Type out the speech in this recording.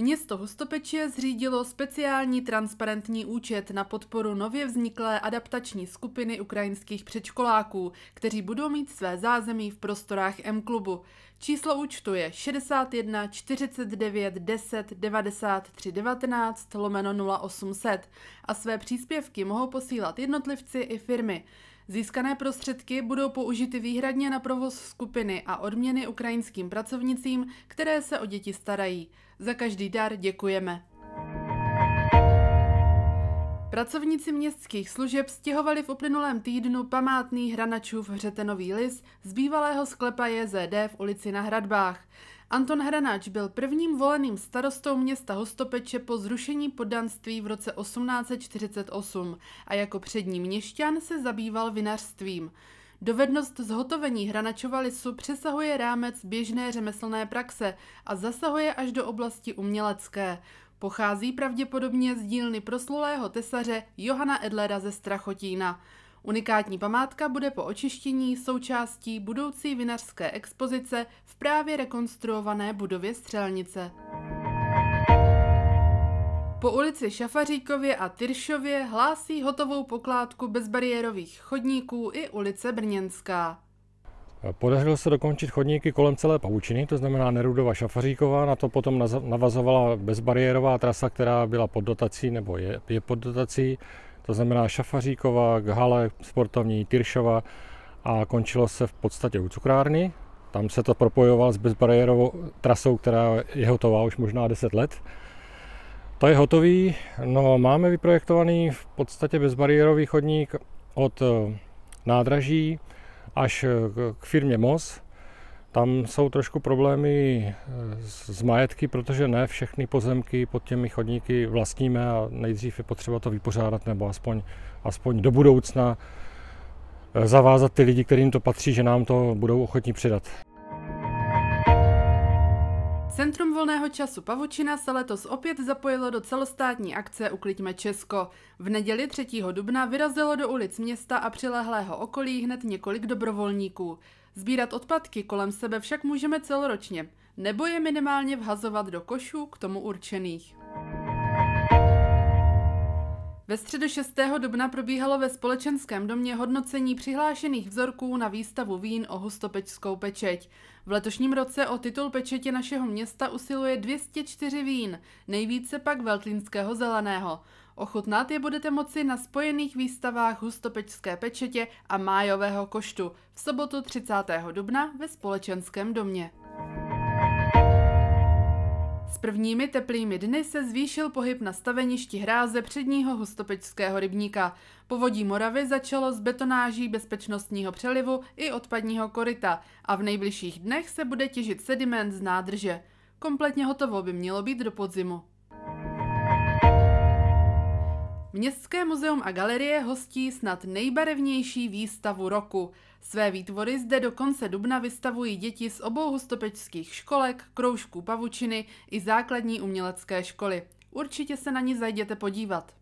Město Hostopeče zřídilo speciální transparentní účet na podporu nově vzniklé adaptační skupiny ukrajinských předškoláků, kteří budou mít své zázemí v prostorách M-klubu. Číslo účtu je 61 49 10 93 19 lomeno 0800 a své příspěvky mohou posílat jednotlivci i firmy. Získané prostředky budou použity výhradně na provoz skupiny a odměny ukrajinským pracovnicím, které se o děti starají. Za každý dar děkujeme. Pracovníci městských služeb stěhovali v uplynulém týdnu památný Hranačův hřetenový lis z bývalého sklepa JZD v ulici na Hradbách. Anton Hranáč byl prvním voleným starostou města Hostopeče po zrušení poddanství v roce 1848 a jako přední měšťan se zabýval vinařstvím. Dovednost zhotovení Hranačova lisu přesahuje rámec běžné řemeslné praxe a zasahuje až do oblasti umělecké. Pochází pravděpodobně z dílny proslulého tesaře Johana Edlera ze Strachotína. Unikátní památka bude po očištění součástí budoucí vinařské expozice v právě rekonstruované budově Střelnice. Po ulici Šafaříkově a Tyršově hlásí hotovou pokládku bezbariérových chodníků i ulice Brněnská. Podařilo se dokončit chodníky kolem celé pavučiny, to znamená Nerudova Šafaříková, na to potom navazovala bezbariérová trasa, která byla pod dotací nebo je, je pod dotací, to znamená Šafaříková, Hale, sportovní, Tyršova a končilo se v podstatě u cukrárny. Tam se to propojovalo s bezbariérovou trasou, která je hotová už možná 10 let. To je hotový, no máme vyprojektovaný v podstatě bezbariérový chodník od eh, nádraží až eh, k firmě MOS. Tam jsou trošku problémy eh, s majetky, protože ne všechny pozemky pod těmi chodníky vlastníme a nejdřív je potřeba to vypořádat nebo aspoň, aspoň do budoucna eh, zavázat ty lidi, kterým to patří, že nám to budou ochotní přidat. Centrum volného času Pavučina se letos opět zapojilo do celostátní akce Uklidíme Česko. V neděli 3. dubna vyrazilo do ulic města a přilehlého okolí hned několik dobrovolníků. Zbírat odpadky kolem sebe však můžeme celoročně, nebo je minimálně vhazovat do košů k tomu určených. Ve středu 6. dubna probíhalo ve Společenském domě hodnocení přihlášených vzorků na výstavu vín o hustopečskou pečeť. V letošním roce o titul pečetě našeho města usiluje 204 vín, nejvíce pak veltlínského zeleného. Ochutnat je budete moci na spojených výstavách Hustopečské pečetě a Májového koštu v sobotu 30. dubna ve Společenském domě prvními teplými dny se zvýšil pohyb na staveništi hráze předního hustopečského rybníka. Povodí Moravy začalo s betonáží bezpečnostního přelivu i odpadního koryta a v nejbližších dnech se bude těžit sediment z nádrže. Kompletně hotovo by mělo být do podzimu. Městské muzeum a galerie hostí snad nejbarevnější výstavu roku. Své výtvory zde do konce dubna vystavují děti z obou hustopečských školek, kroužků pavučiny i základní umělecké školy. Určitě se na ní zajděte podívat.